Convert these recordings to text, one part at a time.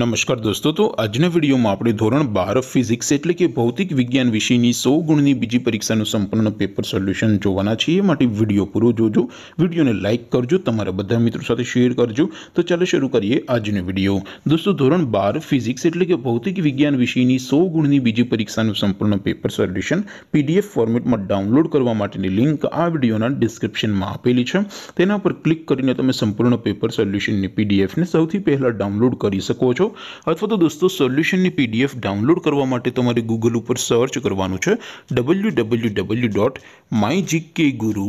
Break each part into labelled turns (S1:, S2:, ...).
S1: નમસ્કાર દોસ્તો તો આજના વિડીયોમાં આપણે ધોરણ બાર ફિઝિક્સ એટલે કે ભૌતિક વિજ્ઞાન વિષયની સો ગુણની બીજી પરીક્ષાનું સંપૂર્ણ પેપર સોલ્યુશન જોવાના છીએ એ માટે વિડીયો પૂરો જોજો વિડીયોને લાઇક કરજો તમારા બધા મિત્રો સાથે શેર કરજો તો ચાલો શરૂ કરીએ આજનો વિડીયો દોસ્તો ધોરણ બાર ફિઝિક્સ એટલે કે ભૌતિક વિજ્ઞાન વિષયની સો ગુણની બીજી પરીક્ષાનું સંપૂર્ણ પેપર સોલ્યુશન પીડીએફ ફોર્મેટમાં ડાઉનલોડ કરવા માટેની લિંક આ વિડીયોના ડિસ્ક્રિપ્શનમાં આપેલી છે તેના પર ક્લિક કરીને તમે સંપૂર્ણ પેપર સોલ્યુશનની પીડીએફને સૌથી પહેલાં ડાઉનલોડ કરી શકો છો અથવા તો દોસ્તો સોલ્યુશનની પીડીએફ ડાઉનલોડ કરવા માટે તમારે ગૂગલ ઉપર સર્ચ કરવાનું છે W W W dot my GK guru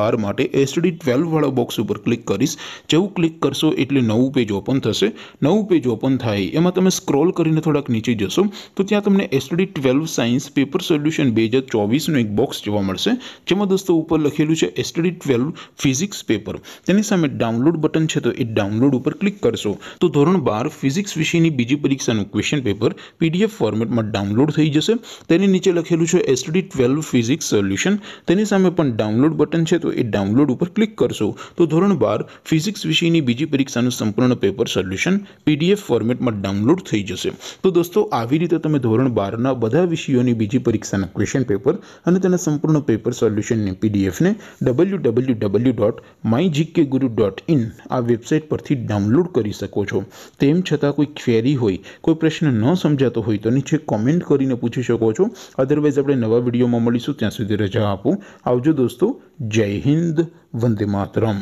S1: બાર માટે એસડી ટ્વેલ્વવાળા બોક્સ ઉપર ક્લિક કરીશ જેવું ક્લિક કરશો એટલે નવું પેજ ઓપન થશે નવું પેજ ઓપન થાય એમાં તમે સ્ક્રોલ કરીને થોડાક નીચે જશો તો ત્યાં તમને SD twelve science paper solution બે હજાર ચોવીસનું એક બોક્સ જોવા મળશે જેમાં દોસ્તો ઉપર લખેલું છે એસડી ટ્વેલ્વ ફિઝિક્સ પેપર તેની સામે ડાઉનલોડ બટન છે તો એ ડાઉનલોડ ઉપર ક્લિક કરશો તો ધોરણ બાર ફિઝિક્સ વિશેની બીજી પરીક્ષાનું ક્વેશ્ચન પેપર પીડીએફ ફોર્મેટમાં ડાઉનલોડ થઈ જશે તેની નીચે લખેલું છે એસડી ટ્વેલ્વ ફિઝિક્સ સોલ્યુશન તેની સામે પણ ડાઉનલોડ બટન છે તો તો એ ડાઉનલોડ ઉપર ક્લિક કરશો તો ધોરણ બાર ફિઝિક્સ વિષયની બીજી પરીક્ષાનું સંપૂર્ણ પેપર સોલ્યુશન પીડીએફ ફોર્મેટમાં ડાઉનલોડ થઈ જશે તો દોસ્તો આવી રીતે તમે ધોરણ બારના બધા વિષયોની બીજી પરીક્ષાના ક્વેશ્ચન પેપર અને તેના સંપૂર્ણ પેપર સોલ્યુશનની પીડીએફને W W W dot my GK guru dot in આ વેબસાઇટ પરથી ડાઉનલોડ કરી શકો છો તેમ છતાં કોઈ ક્વેરી હોય કોઈ પ્રશ્ન ન સમજાતો હોય તો નીચે કોમેન્ટ કરીને પૂછી શકો છો અધરવાઇઝ આપણે નવા વિડીયોમાં મળીશું ત્યાં સુધી રજા આપો આવજો દોસ્તો જય હિન્દ વંદે માતરમ